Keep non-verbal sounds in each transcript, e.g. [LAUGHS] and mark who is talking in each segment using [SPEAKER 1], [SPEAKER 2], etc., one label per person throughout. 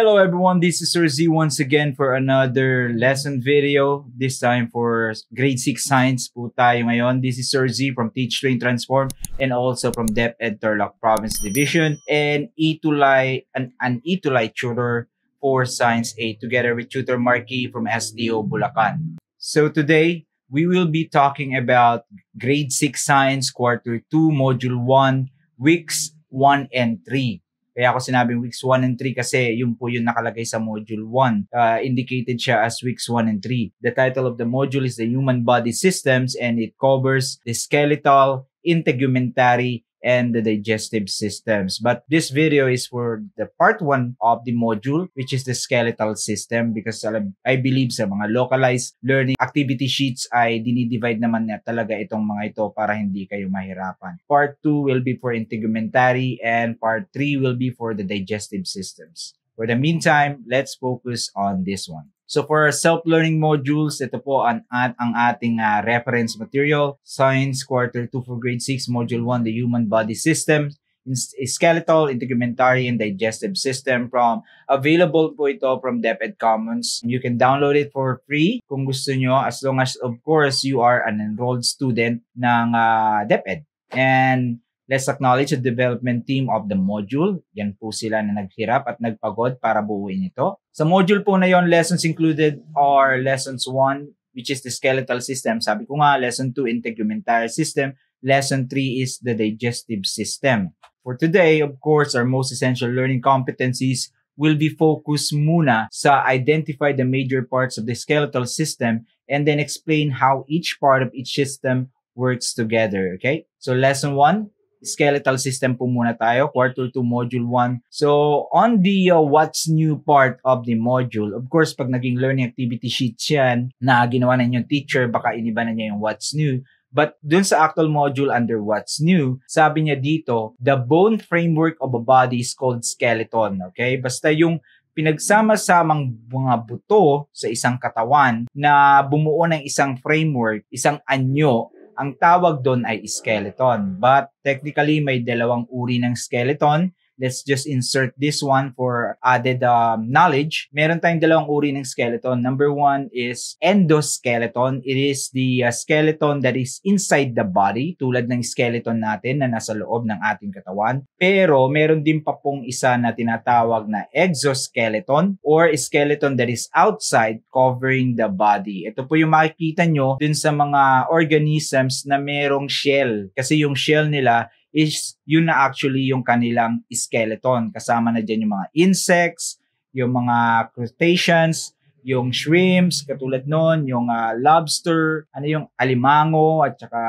[SPEAKER 1] Hello everyone, this is Sir Z once again for another lesson video. This time for grade 6 science po tayo ngayon. This is Sir Z from Teach Train Transform and also from Dep Ed Turlock Province Division and Itulay, an, an Light tutor for Science 8 together with Tutor Marky from SDO Bulacan. So today, we will be talking about grade 6 science quarter 2 module 1 weeks 1 and 3. Kaya ako sinabing weeks 1 and 3 kasi yun po yung nakalagay sa module 1. Uh, indicated siya as weeks 1 and 3. The title of the module is the human body systems and it covers the skeletal, integumentary, and the digestive systems. But this video is for the part 1 of the module, which is the skeletal system because alam, I believe sa mga localized learning activity sheets ay dinidivide naman na talaga itong mga ito para hindi kayo mahirapan. Part 2 will be for integumentary and part 3 will be for the digestive systems. For the meantime, let's focus on this one. So for our self-learning modules, ito po ang, at, ang ating uh, reference material, Science Quarter 2 for Grade 6, Module 1, The Human Body System, in Skeletal, Integumentary, and Digestive System from available po ito from DepEd Commons. You can download it for free kung gusto nyo as long as of course you are an enrolled student ng uh, DepEd. And Let's acknowledge the development team of the module. Yan po sila na naghirap at nagpagod para buuin ito. Sa module po na yon, lessons included are lessons 1, which is the skeletal system. Sabi ko nga, lesson 2, integumentary system. Lesson 3 is the digestive system. For today, of course, our most essential learning competencies will be focused muna sa identify the major parts of the skeletal system and then explain how each part of each system works together, okay? So lesson 1, skeletal system po muna tayo, quarter 2 module 1. So, on the uh, what's new part of the module, of course, pag naging learning activity sheets yan na ginawa na yung teacher, baka iniba na niya yung what's new. But dun sa actual module under what's new, sabi niya dito, the bone framework of a body is called skeleton, okay? Basta yung pinagsama-samang mga buto sa isang katawan na bumuo ng isang framework, isang anyo ang tawag doon ay skeleton. But technically, may dalawang uri ng skeleton let's just insert this one for added um, knowledge. Meron tayong dalawang uri ng skeleton. Number one is endoskeleton. It is the uh, skeleton that is inside the body, tulad ng skeleton natin na nasa loob ng ating katawan. Pero meron din pa pong isa na tinatawag na exoskeleton or skeleton that is outside covering the body. Ito po yung makikita nyo dun sa mga organisms na merong shell. Kasi yung shell nila is yun na actually yung kanilang skeleton. Kasama na dyan yung mga insects, yung mga crustaceans, yung shrimps, katulad nun, yung uh, lobster, ano yung alimango, at saka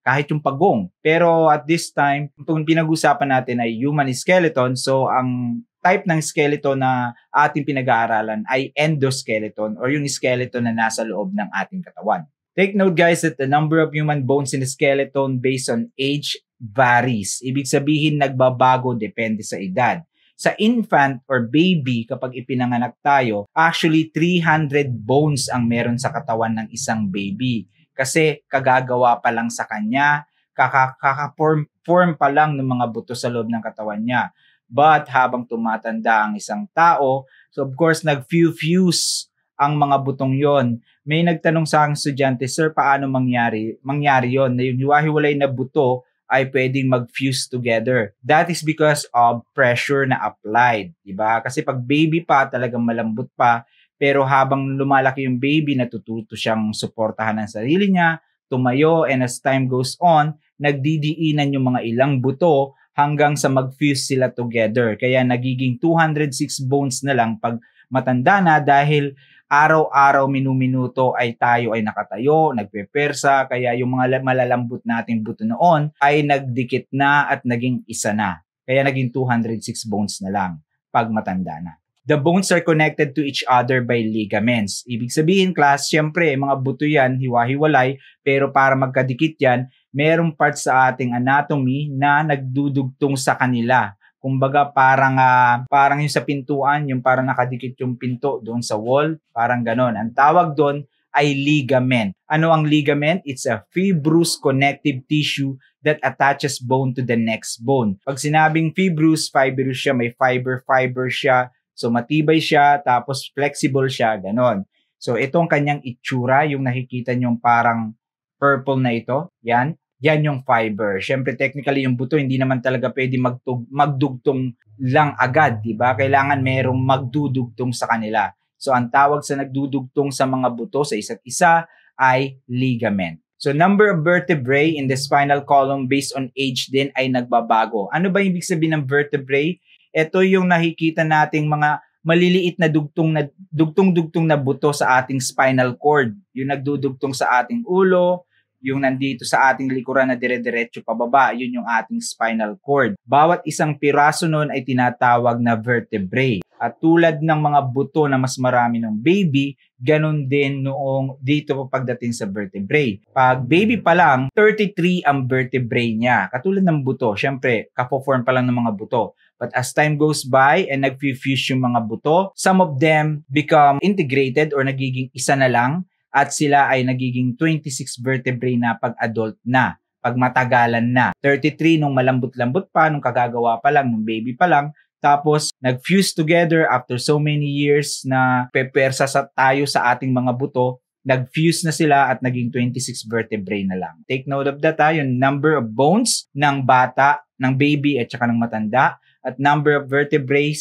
[SPEAKER 1] kahit yung pagong. Pero at this time, itong pinag-usapan natin ay human skeleton. So ang type ng skeleton na ating pinag-aaralan ay endoskeleton or yung skeleton na nasa loob ng ating katawan. Take note guys that the number of human bones in the skeleton based on age varies. Ibig sabihin, nagbabago depende sa edad. Sa infant or baby, kapag ipinanganak tayo, actually 300 bones ang meron sa katawan ng isang baby. Kasi kagagawa pa lang sa kanya, kakaform form pa lang ng mga buto sa loob ng katawan niya. But habang tumatanda ang isang tao, so of course nag-fuse ang mga butong yon. May nagtanong sa aking estudyante, Sir, paano mangyari, mangyari yon na yung hiwahiwalay na buto ay pwedeng mag-fuse together. That is because of pressure na applied, di ba? Kasi pag baby pa, talagang malambot pa, pero habang lumalaki yung baby, natututo siyang suportahan ang sarili niya, tumayo, and as time goes on, nagdidiinan yung mga ilang buto hanggang sa mag-fuse sila together. Kaya nagiging 206 bones na lang pag matanda na dahil araw-araw, minuminuto ay tayo ay nakatayo, nagpepersa, kaya yung mga malalambot nating buto noon ay nagdikit na at naging isa na. Kaya naging 206 bones na lang pag matanda na. The bones are connected to each other by ligaments. Ibig sabihin, class, syempre, mga buto yan, hiwa-hiwalay, pero para magkadikit yan, merong part sa ating anatomy na nagdudugtong sa kanila Kumbaga parang uh, parang yung sa pintuan, yung parang nakadikit yung pinto doon sa wall, parang ganon. Ang tawag doon ay ligament. Ano ang ligament? It's a fibrous connective tissue that attaches bone to the next bone. Pag sinabing fibrous, fibrous siya, may fiber, fiber siya, so matibay siya, tapos flexible siya, ganon. So itong kanyang itsura, yung nakikita nyong parang purple na ito, yan, yan yung fiber. Siyempre, technically, yung buto hindi naman talaga pwede magtug- magdugtong lang agad, di ba? Kailangan merong magdudugtong sa kanila. So, ang tawag sa nagdudugtong sa mga buto sa isa't isa ay ligament. So, number of vertebrae in the spinal column based on age din ay nagbabago. Ano ba ibig sabihin ng vertebrae? Ito yung nakikita nating mga maliliit na dugtong na dugtong-dugtong na buto sa ating spinal cord. Yung nagdudugtong sa ating ulo, yung nandito sa ating likuran na dire-diretso pababa, yun yung ating spinal cord. Bawat isang piraso noon ay tinatawag na vertebrae. At tulad ng mga buto na mas marami ng baby, ganun din noong dito pagdating sa vertebrae. Pag baby pa lang, 33 ang vertebrae niya. Katulad ng buto, syempre, kapoform pa lang ng mga buto. But as time goes by and nag-fuse yung mga buto, some of them become integrated or nagiging isa na lang at sila ay nagiging 26 vertebrae na pag adult na, pag matagalan na. 33 nung malambot-lambot pa, nung kagagawa pa lang, nung baby pa lang, tapos, nag-fuse together after so many years na pepersa sa tayo sa ating mga buto, nag-fuse na sila at naging 26 vertebrae na lang. Take note of that ha, ah, yung number of bones ng bata, ng baby at saka ng matanda, at number of vertebrae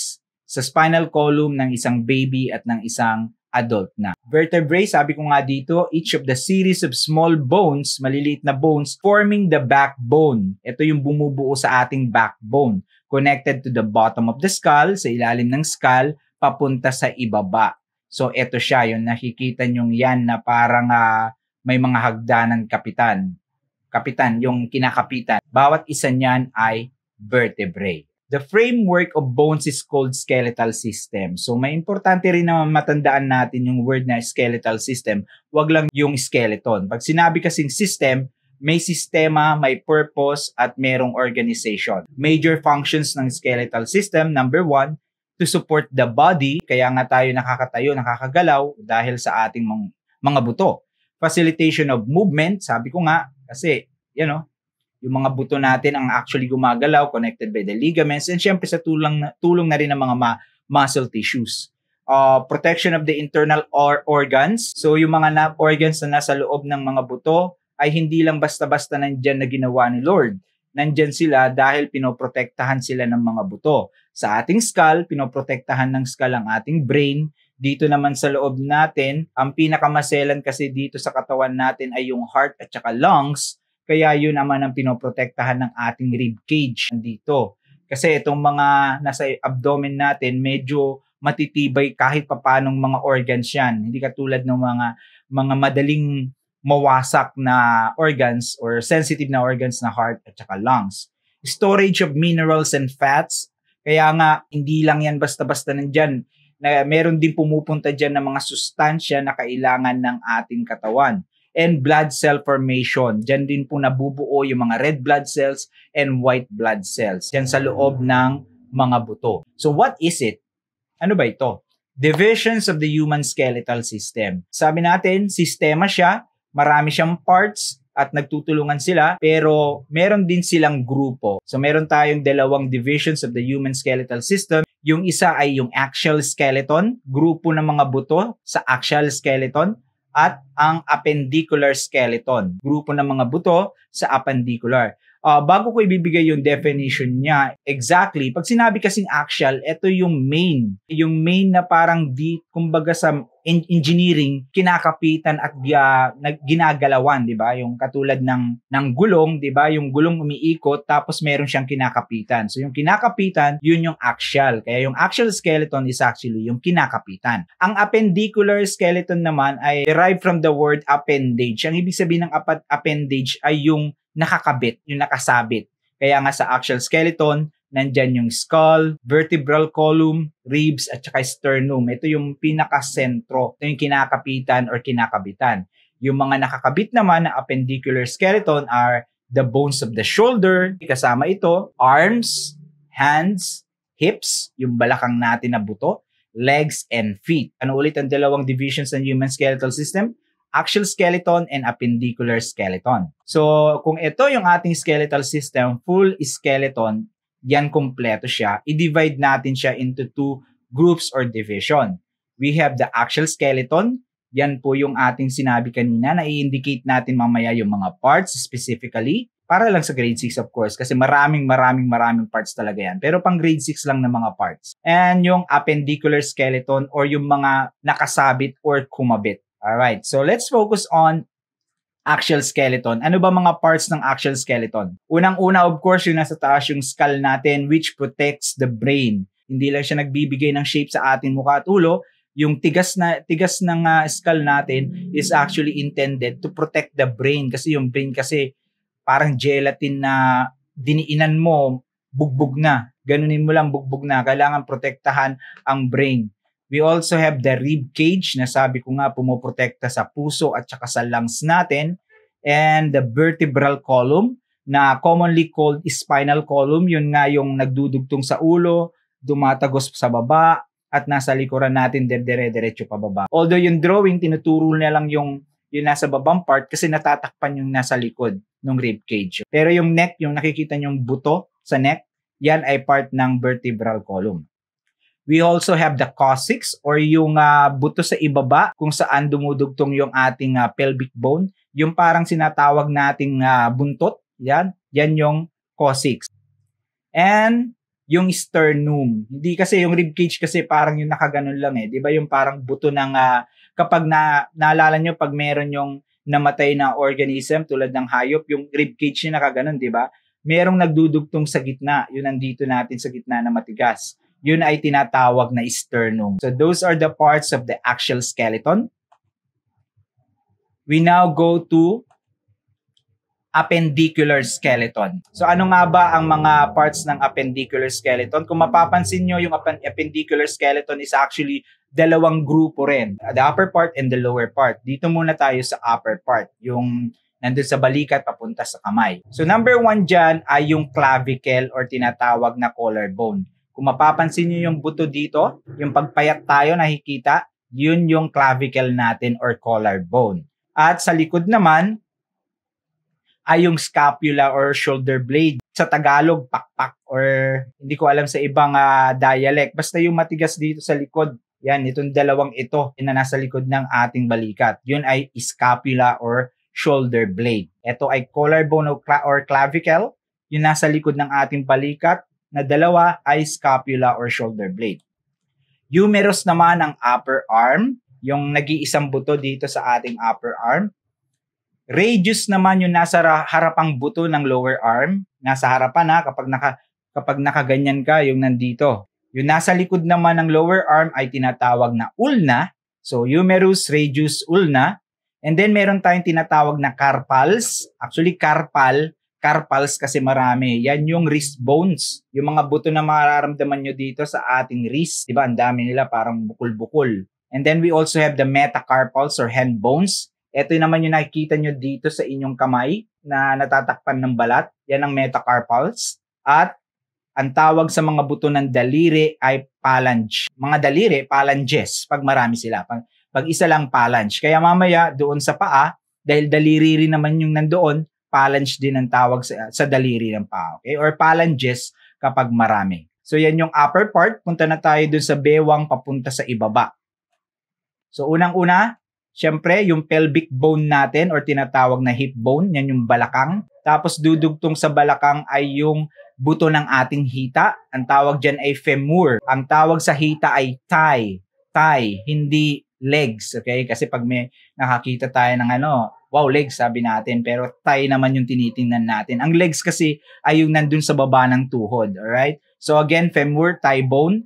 [SPEAKER 1] sa spinal column ng isang baby at ng isang adult na. Vertebrae, sabi ko nga dito, each of the series of small bones, maliliit na bones, forming the backbone. Ito yung bumubuo sa ating backbone, connected to the bottom of the skull, sa ilalim ng skull, papunta sa ibaba. So, ito siya, yung nakikita nyong yan na parang uh, may mga hagdanan kapitan. Kapitan, yung kinakapitan. Bawat isa niyan ay vertebrae. The framework of bones is called skeletal system. So may importante rin na matandaan natin yung word na skeletal system. Huwag lang yung skeleton. Pag sinabi kasing system, may sistema, may purpose, at merong organization. Major functions ng skeletal system, number one, to support the body, kaya nga tayo nakakatayo, nakakagalaw dahil sa ating mga buto. Facilitation of movement, sabi ko nga, kasi, you know, yung mga buto natin ang actually gumagalaw, connected by the ligaments, and syempre sa tulong, tulong na rin ng mga ma- muscle tissues. Uh, protection of the internal or- organs. So yung mga na- organs na nasa loob ng mga buto ay hindi lang basta-basta nandyan na ginawa ni Lord. Nandyan sila dahil pinoprotektahan sila ng mga buto. Sa ating skull, pinoprotektahan ng skull ang ating brain, dito naman sa loob natin, ang pinakamaselan kasi dito sa katawan natin ay yung heart at saka lungs kaya yun naman ang pinoprotektahan ng ating rib cage dito. Kasi itong mga nasa abdomen natin, medyo matitibay kahit papanong mga organs yan. Hindi katulad ng mga mga madaling mawasak na organs or sensitive na organs na heart at saka lungs. Storage of minerals and fats. Kaya nga, hindi lang yan basta-basta nandyan. Na meron din pumupunta dyan ng mga sustansya na kailangan ng ating katawan and blood cell formation. Diyan din po nabubuo yung mga red blood cells and white blood cells. Diyan sa loob hmm. ng mga buto. So what is it? Ano ba ito? Divisions of the human skeletal system. Sabi natin, sistema siya, marami siyang parts, at nagtutulungan sila pero meron din silang grupo. So meron tayong dalawang divisions of the human skeletal system. Yung isa ay yung axial skeleton, grupo ng mga buto sa axial skeleton at ang appendicular skeleton, grupo ng mga buto sa appendicular uh, bago ko ibibigay yung definition niya exactly, pag sinabi kasing axial, ito yung main. Yung main na parang di, kumbaga sa in- engineering, kinakapitan at uh, ginagalawan, di ba? Yung katulad ng, ng gulong, di ba? Yung gulong umiikot, tapos meron siyang kinakapitan. So yung kinakapitan, yun yung axial. Kaya yung axial skeleton is actually yung kinakapitan. Ang appendicular skeleton naman ay derived from the word appendage. Ang ibig sabihin ng apat appendage ay yung nakakabit, yung nakasabit. Kaya nga sa axial skeleton, nandyan yung skull, vertebral column, ribs, at saka sternum. Ito yung pinakasentro. Ito yung kinakapitan or kinakabitan. Yung mga nakakabit naman na appendicular skeleton are the bones of the shoulder, kasama ito, arms, hands, hips, yung balakang natin na buto, legs, and feet. Ano ulit ang dalawang divisions ng human skeletal system? axial skeleton and appendicular skeleton. So, kung ito yung ating skeletal system, full skeleton, yan kompleto siya. I-divide natin siya into two groups or division. We have the axial skeleton. Yan po yung ating sinabi kanina na i-indicate natin mamaya yung mga parts specifically. Para lang sa grade 6 of course kasi maraming maraming maraming parts talaga yan. Pero pang grade 6 lang ng mga parts. And yung appendicular skeleton or yung mga nakasabit or kumabit All right. so let's focus on actual skeleton. Ano ba mga parts ng actual skeleton? Unang-una, of course, yung nasa taas yung skull natin which protects the brain. Hindi lang siya nagbibigay ng shape sa ating mukha at ulo. Yung tigas na tigas ng uh, skull natin is actually intended to protect the brain kasi yung brain kasi parang gelatin na diniinan mo, bugbog na. Ganunin mo lang bugbog na. Kailangan protektahan ang brain. We also have the rib cage na sabi ko nga pumoprotekta sa puso at saka sa lungs natin and the vertebral column na commonly called spinal column. Yun nga yung nagdudugtong sa ulo, dumatagos sa baba, at nasa likuran natin dere-derecho pababa. Although yung drawing, tinuturo na lang yung, yung nasa babang part kasi natatakpan yung nasa likod ng rib cage. Pero yung neck, yung nakikita yung buto sa neck, yan ay part ng vertebral column. We also have the coccyx or yung uh, buto sa ibaba kung saan dumudugtong yung ating uh, pelvic bone. Yung parang sinatawag nating uh, buntot. Yan. Yan yung coccyx. And yung sternum. Hindi kasi yung rib cage kasi parang yung nakaganon lang eh. 'Di ba yung parang buto ng uh, kapag na naalala niyo pag meron yung namatay na organism tulad ng hayop, yung rib cage niya nakaganon, 'di ba? Merong nagdudugtong sa gitna. Yun nandito natin sa gitna na matigas yun ay tinatawag na sternum. So those are the parts of the actual skeleton. We now go to appendicular skeleton. So ano nga ba ang mga parts ng appendicular skeleton? Kung mapapansin nyo, yung appendicular skeleton is actually dalawang grupo rin. The upper part and the lower part. Dito muna tayo sa upper part. Yung nandun sa balikat papunta sa kamay. So number one dyan ay yung clavicle or tinatawag na collarbone. Kung mapapansin nyo yung buto dito, yung pagpayat tayo nakikita, yun yung clavicle natin or collarbone. At sa likod naman, ay yung scapula or shoulder blade. Sa Tagalog, pakpak or hindi ko alam sa ibang uh, dialect. Basta yung matigas dito sa likod, yan, itong dalawang ito na nasa likod ng ating balikat. Yun ay scapula or shoulder blade. Ito ay collarbone or clavicle, yung nasa likod ng ating balikat na dalawa ay scapula or shoulder blade. Humerus naman ang upper arm, yung nag-iisang buto dito sa ating upper arm. Radius naman yung nasa harapang buto ng lower arm, nasa harapan na kapag naka kapag nakaganyan ka yung nandito. Yung nasa likod naman ng lower arm ay tinatawag na ulna, so humerus, radius, ulna. And then meron tayong tinatawag na carpals. Actually, carpal Carpals kasi marami. Yan yung wrist bones. Yung mga buto na mararamdaman nyo dito sa ating wrist. Diba? Ang dami nila parang bukol-bukol. And then we also have the metacarpals or hand bones. Ito naman yung nakikita nyo dito sa inyong kamay na natatakpan ng balat. Yan ang metacarpals. At ang tawag sa mga buto ng daliri ay phalange. Mga daliri, phalanges, pag marami sila. Pag, pag isa lang phalange. Kaya mamaya, doon sa paa, dahil daliri rin naman yung nandoon, phalange din ang tawag sa, sa daliri ng paa, okay? Or phalanges kapag marami. So yan yung upper part, punta na tayo dun sa bewang papunta sa ibaba. So unang-una, syempre yung pelvic bone natin or tinatawag na hip bone, yan yung balakang. Tapos dudugtong sa balakang ay yung buto ng ating hita. Ang tawag dyan ay femur. Ang tawag sa hita ay thigh. Thigh, hindi legs, okay? Kasi pag may nakakita tayo ng ano, wow, legs sabi natin, pero thigh naman yung tinitingnan natin. Ang legs kasi ay yung nandun sa baba ng tuhod, alright? So again, femur, thigh bone,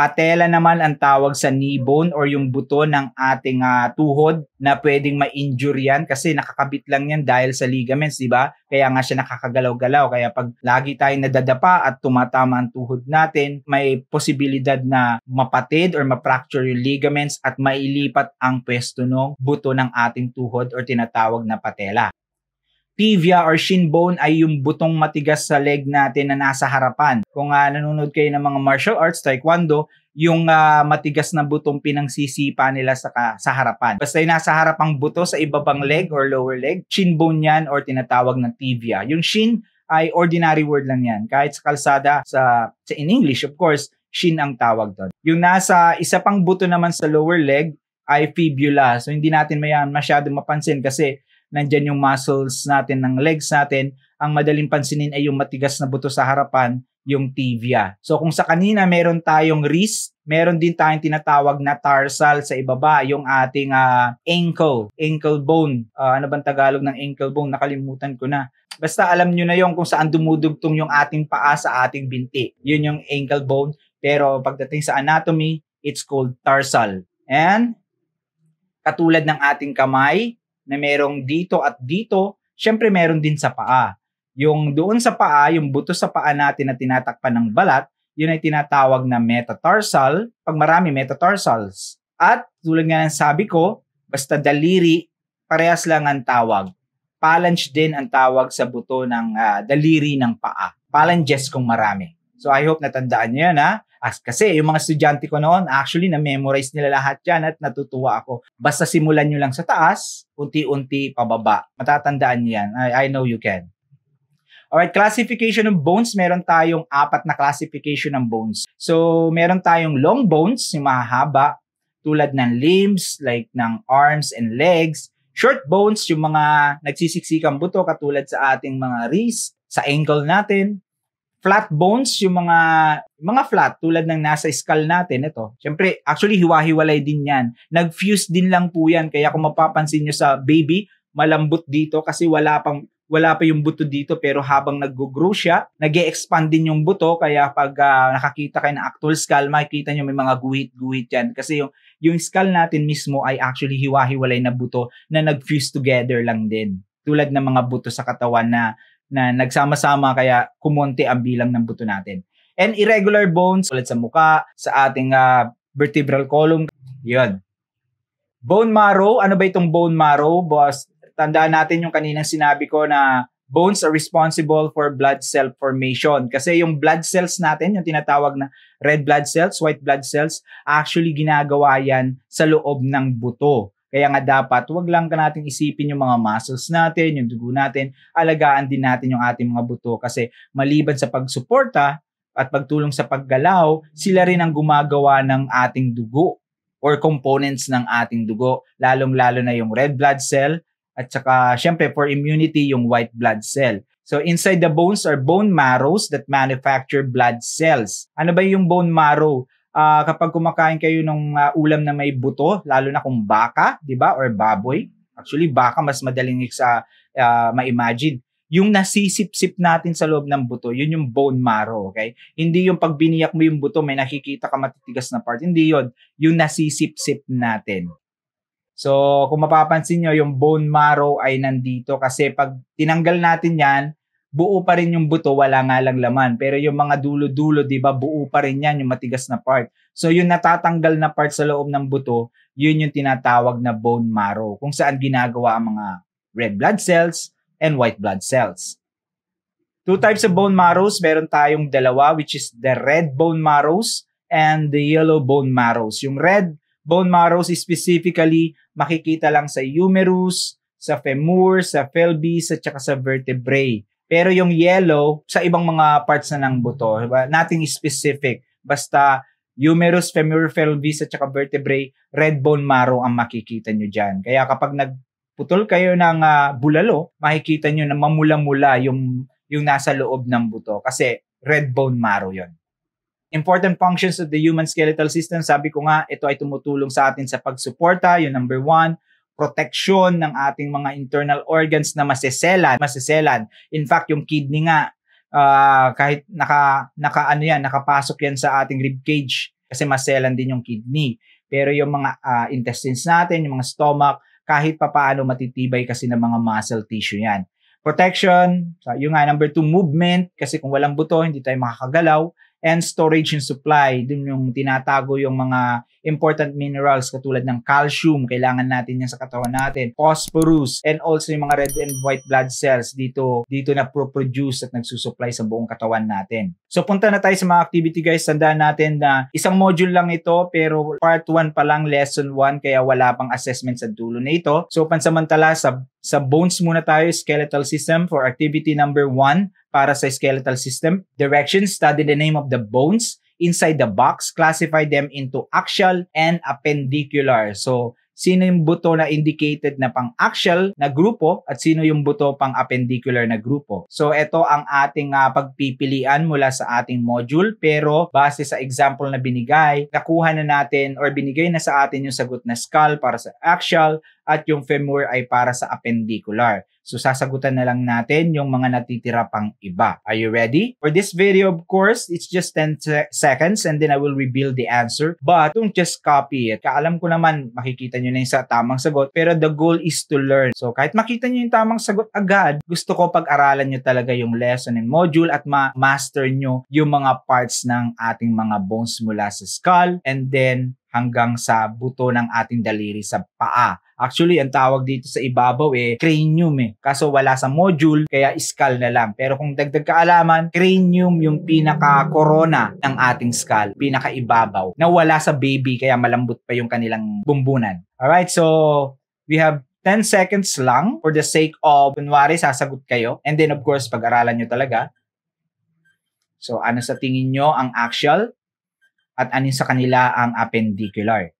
[SPEAKER 1] Patela naman ang tawag sa knee bone or yung buto ng ating uh, tuhod na pwedeng ma-injure yan kasi nakakabit lang yan dahil sa ligaments, di ba? Kaya nga siya nakakagalaw-galaw. Kaya pag lagi tayong nadadapa at tumatama ang tuhod natin, may posibilidad na mapatid or ma-fracture yung ligaments at mailipat ang pwesto ng buto ng ating tuhod or tinatawag na patela tibia or shin bone ay yung butong matigas sa leg natin na nasa harapan. Kung uh, nanonood kayo ng mga martial arts, taekwondo, yung uh, matigas na butong pinangsisipa nila sa, sa harapan. Basta yung nasa harapang buto sa ibabang leg or lower leg, shin bone yan or tinatawag na tibia. Yung shin ay ordinary word lang yan. Kahit sa kalsada, sa, sa in English, of course, shin ang tawag doon. Yung nasa isa pang buto naman sa lower leg ay fibula. So hindi natin mayan masyadong mapansin kasi nandyan yung muscles natin ng legs natin, ang madaling pansinin ay yung matigas na buto sa harapan, yung tibia. So kung sa kanina meron tayong wrist, meron din tayong tinatawag na tarsal sa ibaba, yung ating uh, ankle, ankle bone. Uh, ano bang Tagalog ng ankle bone? Nakalimutan ko na. Basta alam nyo na yon kung saan dumudugtong yung ating paa sa ating binti. Yun yung ankle bone. Pero pagdating sa anatomy, it's called tarsal. And katulad ng ating kamay, na merong dito at dito, syempre meron din sa paa. Yung doon sa paa, yung buto sa paa natin na tinatakpan ng balat, yun ay tinatawag na metatarsal, pag marami metatarsals. At tulad nga ng sabi ko, basta daliri, parehas lang ang tawag. Phalange din ang tawag sa buto ng uh, daliri ng paa. Phalanges kung marami. So I hope natandaan nyo yan ha. As, kasi yung mga estudyante ko noon, actually na-memorize nila lahat yan at natutuwa ako. Basta simulan nyo lang sa taas, unti-unti pababa. Matatandaan nyo yan. I, I know you can. Alright, classification ng bones, meron tayong apat na classification ng bones. So, meron tayong long bones, yung mahahaba, tulad ng limbs, like ng arms and legs. Short bones, yung mga nagsisiksikang buto, katulad sa ating mga wrist, sa ankle natin flat bones, yung mga mga flat tulad ng nasa skull natin ito. Syempre, actually hiwa-hiwalay din 'yan. Nag-fuse din lang po 'yan kaya kung mapapansin niyo sa baby, malambot dito kasi wala pang wala pa yung buto dito pero habang nag-grow siya, nag expand din yung buto kaya pag uh, nakakita kayo ng actual skull, makikita nyo may mga guhit-guhit yan. Kasi yung, yung skull natin mismo ay actually hiwa-hiwalay na buto na nag-fuse together lang din. Tulad ng mga buto sa katawan na na nagsama-sama kaya kumonti ang bilang ng buto natin. And irregular bones, ulit sa muka, sa ating uh, vertebral column, yun. Bone marrow, ano ba itong bone marrow? Boss, tandaan natin yung kanina sinabi ko na bones are responsible for blood cell formation. Kasi yung blood cells natin, yung tinatawag na red blood cells, white blood cells, actually ginagawa yan sa loob ng buto. Kaya nga dapat, wag lang natin isipin yung mga muscles natin, yung dugo natin, alagaan din natin yung ating mga buto kasi maliban sa pagsuporta at pagtulong sa paggalaw, sila rin ang gumagawa ng ating dugo or components ng ating dugo, lalong-lalo na yung red blood cell at saka syempre for immunity yung white blood cell. So inside the bones are bone marrows that manufacture blood cells. Ano ba yung bone marrow? uh, kapag kumakain kayo ng uh, ulam na may buto, lalo na kung baka, 'di ba, or baboy. Actually, baka mas madaling sa uh, ma-imagine. Yung nasisip-sip natin sa loob ng buto, yun yung bone marrow, okay? Hindi yung pagbiniyak mo yung buto, may nakikita ka matitigas na part. Hindi yun. Yung nasisip-sip natin. So, kung mapapansin nyo, yung bone marrow ay nandito kasi pag tinanggal natin yan, buo pa rin yung buto, wala nga lang laman. Pero yung mga dulo-dulo, di ba, buo pa rin yan, yung matigas na part. So yung natatanggal na part sa loob ng buto, yun yung tinatawag na bone marrow, kung saan ginagawa ang mga red blood cells and white blood cells. Two types of bone marrows, meron tayong dalawa, which is the red bone marrows and the yellow bone marrows. Yung red bone marrows specifically, makikita lang sa humerus, sa femur, sa pelvis, sa saka sa vertebrae pero yung yellow, sa ibang mga parts na ng buto, nothing specific. Basta humerus, femur, pelvis, at saka vertebrae, red bone marrow ang makikita nyo dyan. Kaya kapag nagputol kayo ng uh, bulalo, makikita nyo na mamula-mula yung, yung nasa loob ng buto kasi red bone marrow yon. Important functions of the human skeletal system, sabi ko nga, ito ay tumutulong sa atin sa pagsuporta, yung number one protection ng ating mga internal organs na maseselan, maseselan. In fact, yung kidney nga uh, kahit naka naka ano yan, nakapasok yan sa ating rib cage kasi maselan din yung kidney. Pero yung mga uh, intestines natin, yung mga stomach, kahit papaano matitibay kasi ng mga muscle tissue yan. Protection, so yung nga number two, movement, kasi kung walang buto, hindi tayo makakagalaw. And storage and supply, dun yung tinatago yung mga important minerals katulad ng calcium, kailangan natin yan sa katawan natin, phosphorus, and also yung mga red and white blood cells dito, dito na pro-produce at nagsusupply sa buong katawan natin. So punta na tayo sa mga activity guys, sandaan natin na isang module lang ito pero part 1 pa lang, lesson 1, kaya wala pang assessment sa dulo na ito. So pansamantala sa sa bones muna tayo, skeletal system for activity number 1 para sa skeletal system. Direction, study the name of the bones inside the box, classify them into axial and appendicular. So, sino yung buto na indicated na pang-axial na grupo at sino yung buto pang-appendicular na grupo. So ito ang ating uh, pagpipilian mula sa ating module pero base sa example na binigay, nakuha na natin or binigay na sa atin yung sagot na skull para sa axial at yung femur ay para sa appendicular. So sasagutan na lang natin yung mga natitira pang iba. Are you ready? For this video, of course, it's just 10 se seconds and then I will reveal the answer. But don't just copy it. Kaalam ko naman, makikita nyo na yung sa tamang sagot. Pero the goal is to learn. So kahit makita nyo yung tamang sagot agad, gusto ko pag-aralan nyo talaga yung lesson and module at ma-master nyo yung mga parts ng ating mga bones mula sa skull and then hanggang sa buto ng ating daliri sa paa. Actually, ang tawag dito sa ibabaw eh, cranium eh. Kaso wala sa module, kaya skull na lang. Pero kung dagdag kaalaman, cranium yung pinaka-corona ng ating skull, pinaka-ibabaw, na wala sa baby, kaya malambot pa yung kanilang bumbunan. Alright, so we have 10 seconds lang for the sake of, kunwari, sasagot kayo. And then, of course, pag-aralan nyo talaga. So, ano sa tingin nyo ang axial at ano sa kanila ang appendicular?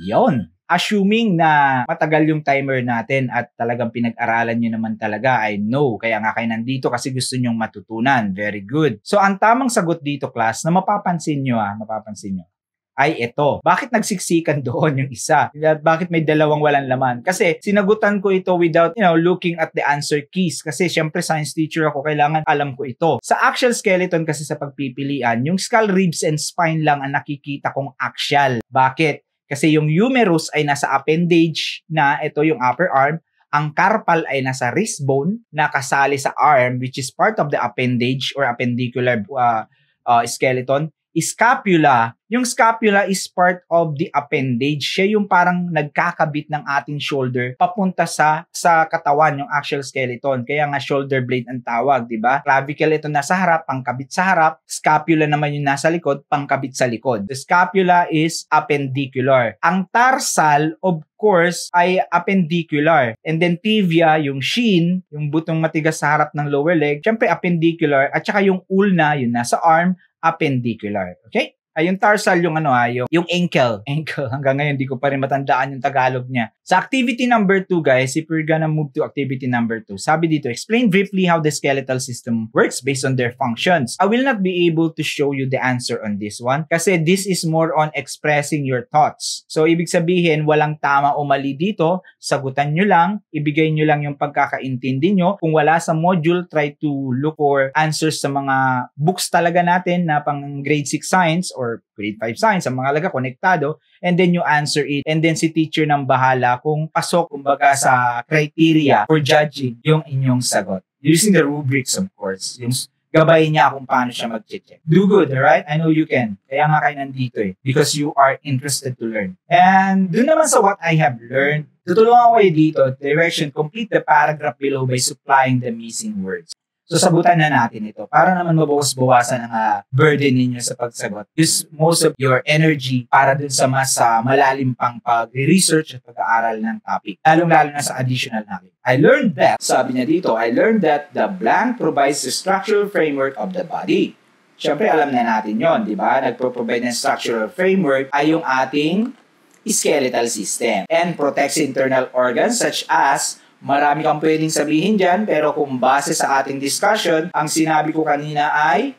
[SPEAKER 1] Yon. Assuming na matagal yung timer natin at talagang pinag-aralan nyo naman talaga, I know. Kaya nga kayo nandito kasi gusto nyong matutunan. Very good. So, ang tamang sagot dito, class, na mapapansin nyo ah, mapapansin nyo, ay ito. Bakit nagsiksikan [LAUGHS] doon yung isa? Bakit may dalawang walang laman? Kasi sinagutan ko ito without, you know, looking at the answer keys. Kasi syempre science teacher ako, kailangan alam ko ito. Sa actual skeleton kasi sa pagpipilian, yung skull, ribs, and spine lang ang nakikita kong actual. Bakit? Kasi yung humerus ay nasa appendage na ito yung upper arm. Ang carpal ay nasa wrist bone na kasali sa arm which is part of the appendage or appendicular uh, uh, skeleton scapula, yung scapula is part of the appendage. Siya yung parang nagkakabit ng ating shoulder papunta sa sa katawan, yung actual skeleton. Kaya nga shoulder blade ang tawag, di ba? Clavicle ito nasa harap, pangkabit sa harap. Scapula naman yung nasa likod, pangkabit sa likod. The scapula is appendicular. Ang tarsal, of course, ay appendicular. And then tibia, yung shin, yung butong matigas sa harap ng lower leg, syempre appendicular. At saka yung ulna, yun nasa arm, appendicular. Okay? Ay, yung tarsal, yung ano ha, ah, yung, yung ankle. [LAUGHS] Ankle. Hanggang ngayon, di ko pa rin matandaan yung Tagalog niya. Sa activity number 2, guys, if we're gonna move to activity number 2, sabi dito, explain briefly how the skeletal system works based on their functions. I will not be able to show you the answer on this one kasi this is more on expressing your thoughts. So, ibig sabihin, walang tama o mali dito. Sagutan nyo lang, ibigay nyo lang yung pagkakaintindi nyo. Kung wala sa module, try to look for answers sa mga books talaga natin na pang grade 6 science or or grade 5 science, ang mga laga konektado, and then you answer it, and then si teacher nang bahala kung pasok, kumbaga, sa criteria for judging yung inyong sagot. Using the rubrics, of course. Yung gabay niya kung paano siya mag-check. Do good, alright? I know you can. Kaya nga kayo nandito eh. Because you are interested to learn. And doon naman sa what I have learned, tutulungan ko kayo dito, direction, complete the paragraph below by supplying the missing words. So sabutan na natin ito para naman mabawas-bawasan ang uh, burden ninyo sa pagsagot. Use most of your energy para dun sa mas uh, malalim pang pag-research at pag-aaral ng topic. Lalong-lalo na sa additional knowledge. I learned that, sabi niya dito, I learned that the blank provides the structural framework of the body. Siyempre, alam na natin yon di ba? Nagpo-provide ng structural framework ay yung ating skeletal system and protects internal organs such as Marami kang pwedeng sabihin dyan, pero kung base sa ating discussion, ang sinabi ko kanina ay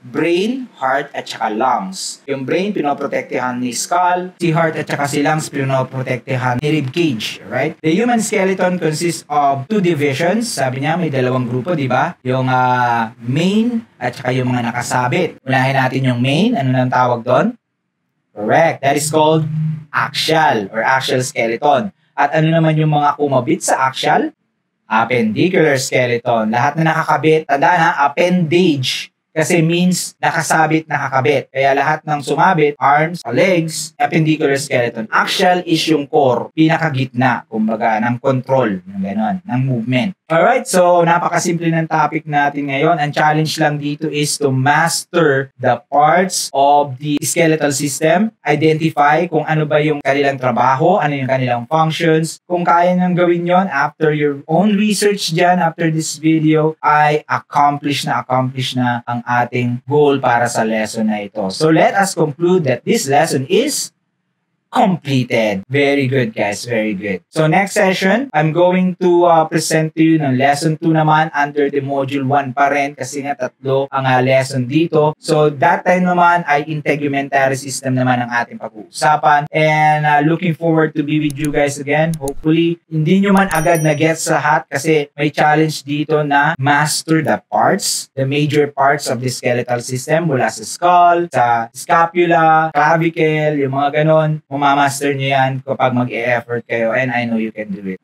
[SPEAKER 1] brain, heart, at saka lungs. Yung brain, pinoprotektehan ni skull. Si heart at saka si lungs, pinoprotektehan ni rib cage, right? The human skeleton consists of two divisions. Sabi niya, may dalawang grupo, di ba? Yung uh, main at saka yung mga nakasabit. Unahin natin yung main. Ano nang tawag doon? Correct. That is called axial or axial skeleton at ano naman yung mga kumabit sa axial appendicular skeleton. Lahat na nakakabit, tanda na, appendage. Kasi means nakasabit, nakakabit. Kaya lahat ng sumabit, arms, legs, appendicular skeleton. Axial is yung core, pinakagitna, kumbaga, ng control, ng ganun, ng movement. Alright, so napakasimple ng topic natin ngayon. Ang challenge lang dito is to master the parts of the skeletal system, identify kung ano ba yung kanilang trabaho, ano yung kanilang functions. Kung kaya nang gawin yon after your own research dyan, after this video, ay accomplish na accomplish na ang ating goal para sa lesson na ito. So let us conclude that this lesson is completed. Very good, guys. Very good. So next session, I'm going to uh, present to you ng lesson 2 naman under the module 1 pa rin kasi nga tatlo ang uh, lesson dito. So that time naman ay integumentary system naman ang ating pag-uusapan. And uh, looking forward to be with you guys again. Hopefully, hindi nyo man agad na get sa hat kasi may challenge dito na master the parts, the major parts of the skeletal system mula sa skull, sa scapula, clavicle, yung mga ganon Master nyo yan kapag mag-e-effort kayo and I know you can do it.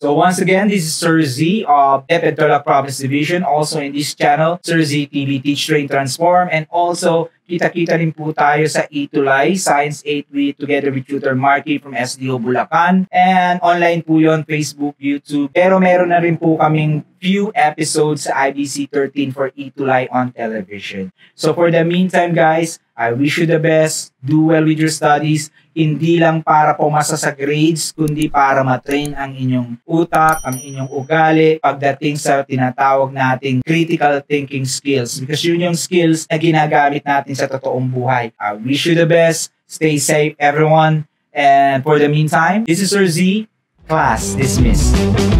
[SPEAKER 1] So once again, this is Sir Z of Epitora Province Division. Also in this channel, Sir Z TV Teach Train Transform. And also, kita-kita rin po tayo sa Itulay Science 8 Week, together with Tutor Marky from SDO Bulacan. And online po yon Facebook, YouTube. Pero meron na rin po kaming few episodes sa IBC 13 for Itulay on television. So for the meantime, guys, I wish you the best. Do well with your studies. hindi lang para pumasa sa grades, kundi para matrain ang inyong utak, ang inyong ugali, pagdating sa tinatawag nating critical thinking skills. Because yun yung skills na ginagamit natin sa totoong buhay. I uh, wish you the best. Stay safe, everyone. And for the meantime, this is Sir Z. Class dismissed.